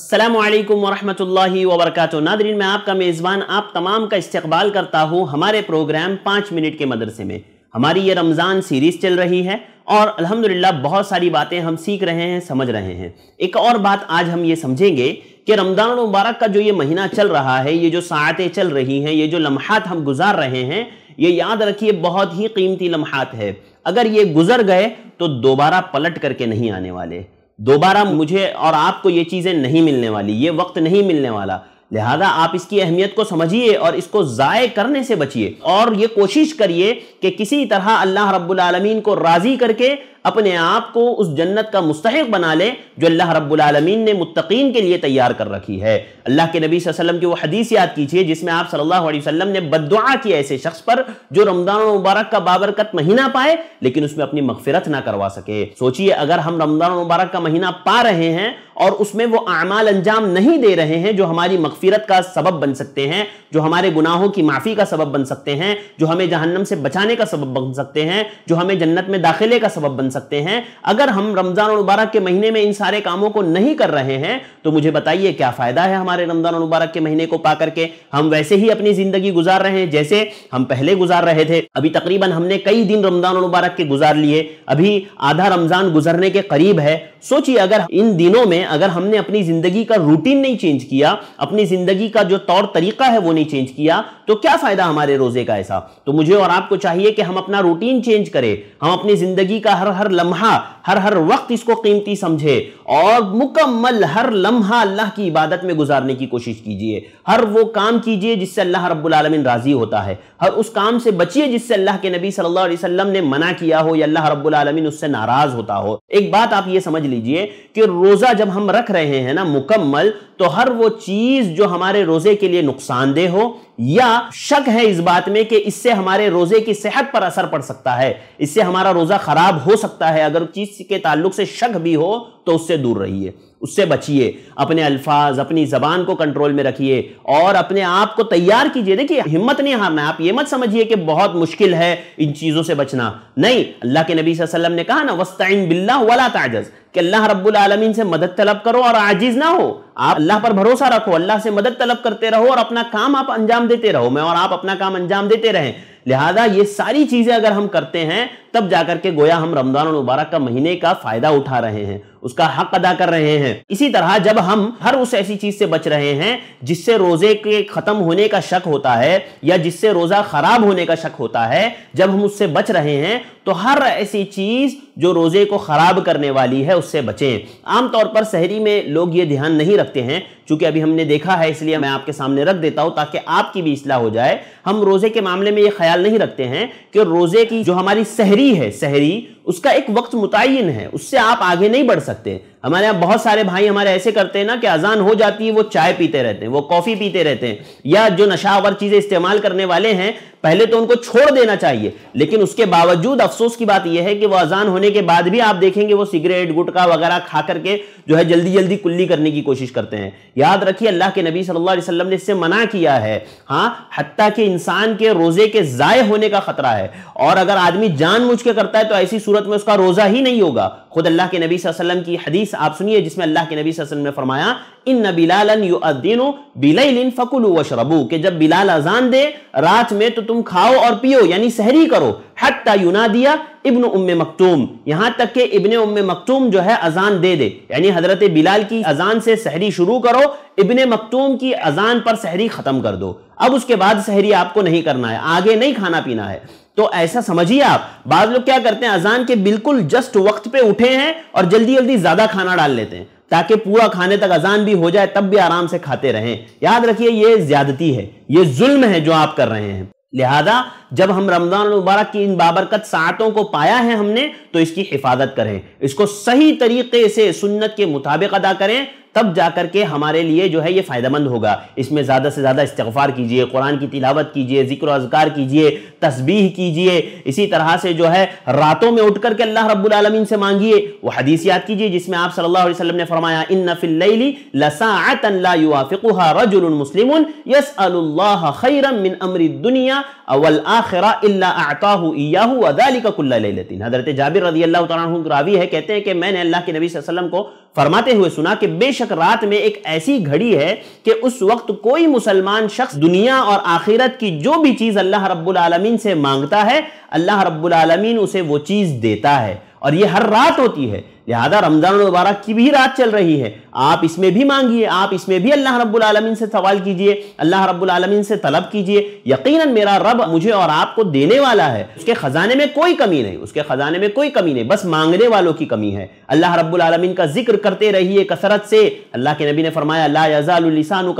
असलम वरहि वरक नादरीन मैं आपका मेज़बान आप तमाम का इस्तबाल करता हूँ हमारे प्रोग्राम पाँच मिनट के मदरसे में हमारी ये रमज़ान सीरीज़ चल रही है और अल्हम्दुलिल्लाह बहुत सारी बातें हम सीख रहे हैं समझ रहे हैं एक और बात आज हम ये समझेंगे कि रमज़ान मुबारक का जो ये महीना चल रहा है ये जो सातें चल रही हैं ये जो लम्हात हम गुजार रहे हैं ये याद रखिए बहुत ही कीमती लम्हात है अगर ये गुजर गए तो दोबारा पलट करके नहीं आने वाले दोबारा मुझे और आपको ये चीज़ें नहीं मिलने वाली ये वक्त नहीं मिलने वाला लिहाजा आप इसकी अहमियत को समझिए और इसको ज़ाय करने से बचिए और ये कोशिश करिए कि किसी तरह अल्लाह रब्बुल रबालमीन को राज़ी करके अपने आप को उस जन्नत का मुस्तक बना लें जो अल्लाह रब्बुलमीन ने मुतकीन के लिए तैयार कर रखी है अल्लाह के नबी वसल्लम की वो हदीस याद कीजिए जिसमें आप सल्लल्लाहु अलैहि वसल्लम ने बदुआ किया ऐसे शख्स पर जो रमज़ान मुबारक का बाबरकत महीना पाए लेकिन उसमें अपनी मगफिरत ना करवा सके सोचिए अगर हम रमज़ान मुबारक का महीना पा रहे हैं और उसमें वो अमाल अंजाम नहीं दे रहे हैं जो हमारी मकफिरत का सबब बन सकते हैं जो हमारे गुनाहों की माफ़ी का सबब बन सकते हैं जो हमें जहन्नम से बचाने का सबब बन सकते हैं जो हमें जन्नत में दाखिले का सबब बन सकते हैं अगर हम रमजान और मुबारक के महीने में इन सारे कामों को नहीं कर रहे हैं तो मुझे बताइए क्या फायदा है हमारे रमजान और मुबारक के महीने को पा करके हम वैसे ही अपनी जिंदगी गुजार रहे हैं जैसे हम पहले गुजार रहे थे अभी तकरीबन हमने कई दिन रमजान और मुबारक के गुजार लिए अभी आधा रमजान गुजरने के करीब है सोचिए अगर इन दिनों में अगर हमने अपनी जिंदगी का रूटीन नहीं चेंज किया अपनी जिंदगी का जो तौर तरीका है वो नहीं चेंज किया तो क्या फायदा हमारे रोजे का ऐसा तो मुझे और आपको चाहिए कि हम अपना रूटीन चेंज करें हम अपनी जिंदगी का हर हर लम्हा हर हर वक्त इसको कीमती समझे और मुकम्मल हर लम्हा अल्लाह की इबादत में गुजारने की कोशिश कीजिए हर वो काम कीजिए जिससे अल्लाह रब्बुल आलमीन राज़ी होता है हर उस काम से बचिए जिससे अल्लाह के नबी सल्लल्लाहु अलैहि वसल्लम ने मना किया हो या अल्लाह रब्बुल आलमीन उससे नाराज़ होता हो एक बात आप ये समझ लीजिए कि रोज़ा जब हम रख रहे हैं ना मुकम्मल तो हर वो चीज़ जो हमारे रोज़े के लिए नुकसानदेह हो या शक है इस बात में कि इससे हमारे रोजे की सेहत पर असर पड़ सकता है इससे हमारा रोजा खराब हो सकता है अगर चीज के ताल्लुक से शक भी हो तो उससे दूर रहिए उससे बचिए अपने अल्फाज अपनी जबान को कंट्रोल में रखिए और अपने आप को तैयार कीजिए देखिए हिम्मत नहीं हारना आप ये मत समझिए कि बहुत मुश्किल है इन चीज़ों से बचना नहीं अल्लाह के नबी वसल्लम ने कहा ना वस्तिन बिल्ला वाला ताजस कि अल्लाह रब्बुल आलमीन से मदद तलब करो और आजिज ना हो आप अल्लाह पर भरोसा रखो अल्लाह से मदद तलब करते रहो और अपना काम आप अंजाम देते रहो मैं और आप अपना काम अंजाम देते रहें लिहाजा ये सारी चीज़ें अगर हम करते हैं तब जाकर के गोया हम रमज़ान और मुबारक का महीने का फ़ायदा उठा रहे हैं उसका हक अदा कर रहे हैं इसी तरह जब हम हर उस ऐसी चीज से बच रहे हैं जिससे रोजे के खत्म होने का शक होता है या जिससे रोजा खराब होने का शक होता है जब हम उससे बच रहे हैं तो हर ऐसी चीज जो रोजे को खराब करने वाली है उससे बचें आमतौर पर शहरी में लोग ये ध्यान नहीं रखते हैं चूंकि अभी हमने देखा है इसलिए मैं आपके सामने रख देता हूं ताकि आपकी भी इसलाह हो जाए हम रोजे के मामले में ये ख्याल नहीं रखते हैं कि रोजे की जो हमारी शहरी है शहरी उसका एक वक्त मुतयन है उससे आप आगे नहीं बढ़ सकते हमारे यहाँ बहुत सारे भाई हमारे ऐसे करते हैं ना कि अजान हो जाती है वो चाय पीते रहते हैं वो कॉफी पीते रहते हैं या जो नशावर चीजें इस्तेमाल करने वाले हैं पहले तो उनको छोड़ देना चाहिए लेकिन उसके बावजूद अफसोस की बात यह है कि वो अजान होने के बाद भी आप देखेंगे वो सिगरेट गुटखा वगैरह खा करके जो है जल्दी जल्दी कुल्ली करने की कोशिश करते हैं याद रखिए अल्लाह के नबी सल्लल्लाहु अलैहि वसल्लम ने इससे मना किया है हाँ हती कि इंसान के रोजे के ज़ाय होने का खतरा है और अगर आदमी जान के करता है तो ऐसी सूरत में उसका रोजा ही नहीं होगा खुद अल्लाह के नबी वसल्लम की हदीस आप सुनिए जिसमें अल्लाह के नबी वसल्लम ने फरमाया इन न बिलालन यू अद्दीन बिलाइन फ़कुल व शरबू के जब बिलाल अजान दे रात में तो तुम खाओ और पियो यानी सहरी करो हत्ता दिया इब्न उम मकतूम यहाँ तक के इब्न उम मकतूम जो है अजान दे दे यानी हजरत बिलाल की अजान से सहरी शुरू करो इब्न मकतूम की अजान पर सहरी ख़त्म कर दो अब उसके बाद सहरी आपको नहीं करना है आगे नहीं खाना पीना है तो ऐसा समझिए आप बाद लोग क्या करते हैं अजान के बिल्कुल जस्ट वक्त पे उठे हैं और जल्दी जल्दी ज्यादा खाना डाल लेते हैं ताकि पूरा खाने तक अजान भी हो जाए तब भी आराम से खाते रहें याद रखिए ये ज्यादती है ये जुल्म है जो आप कर रहे हैं लिहाजा जब हम रमजान मुबारक की इन बाबरकत सातों को पाया है हमने तो इसकी हिफाजत करें इसको सही तरीके से सुन्नत के मुताबिक अदा करें तब जाकर के हमारे लिए जो है ये फ़ायदेमंद होगा इसमें ज़्यादा से ज़्यादा इस्तफ़ार कीजिए कुरान की तिलावत कीजिए जिक्र अजगार कीजिए तस्बीह कीजिए इसी तरह से जो है रातों में उठ करके अल्लाह रब्बुल से मांगिए वो हदीस याद कीजिए जिसमें आप सल्लल्लाहु अलैहि वसल्लम ने फरमाया इन नफिल्लैली लसाअतन ला युवाफिकुहा रजुल मुस्लिमुन यसअलुल्लाह खैरम मिन अमरि दुनिया अवल आखिरा इल्ला अताहु इयाहु वदालिका कुल्ला लैलतिन हजरत जाबिर रजी अल्लाह तआला रावी है कहते हैं कि मैंने अल्लाह के नबी वसल्लम को फरमाते हुए सुना कि बेशक रात में एक ऐसी घड़ी है कि उस वक्त कोई मुसलमान शख्स दुनिया और आखिरत की जो भी चीज़ अल्लाह रब्बुल आलमीन से मांगता है अल्लाह रब्बुल आलमीन उसे वो चीज़ देता है और ये हर रात होती है लिहाजा रमज़ान मुबारक की भी रात चल रही है आप इसमें भी मांगिए आप इसमें भी अल्लाह रब्बुल आलमीन से सवाल कीजिए अल्लाह रब्बुल आलमीन से तलब कीजिए यकीनन मेरा रब मुझे और आपको देने वाला है उसके ख़जाने में कोई कमी नहीं उसके ख़जाने में कोई कमी नहीं बस मांगने वालों की कमी है अल्लाह रब्बुल आलमीन का जिक्र करते रहिए कसरत से अल्लाह के नबी ने फरमाया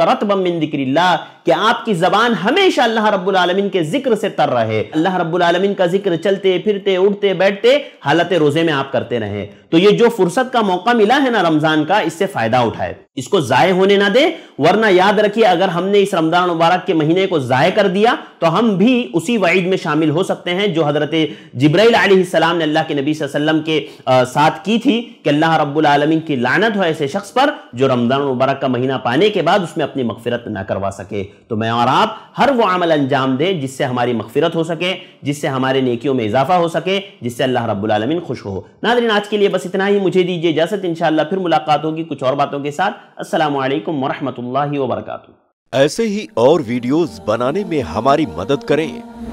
का रतबम कि आपकी ज़बान हमेशा अल्लाह रब्बुल आलमीन के जिक्र से तर रहे अल्लाह रब्बुल आलमीन का जिक्र चलते फिरते उठते बैठते हालत रोज़े में आप करते रहे तो ये जो फुर्सत का मौका मिला है ना रमजान का इससे फायदा उठाए इसको जाय होने ना दे वरना याद रखिए अगर हमने इस रमजान मुबारक के महीने को जाय कर दिया तो हम भी उसी वईद में शामिल हो सकते हैं जो हजरत जब्राईल ने अल्लाह के नबी वसल्लम के आ, साथ की थी कि अल्लाह रब्बुल की लानत हो ऐसे शख्स पर जो रमजान मुबारक का महीना पाने के बाद उसमें अपनी मगफिरत ना करवा सके तो मैं और आप हर वो अमल अंजाम दें जिससे हमारी मगफिरत हो सके जिससे हमारे नेकियों में इजाफा हो सके जिससे अल्लाह रब्बुल खुश हो नादरीन आज के लिए बस इतना ही मुझे दीजिए इजाजत इनशाला फिर मुलाकात होगी कुछ और बातों के साथ अस्सलाम वालेकुम वरहमतुल्लाहि ऐसे ही और वीडियोस बनाने में हमारी मदद करें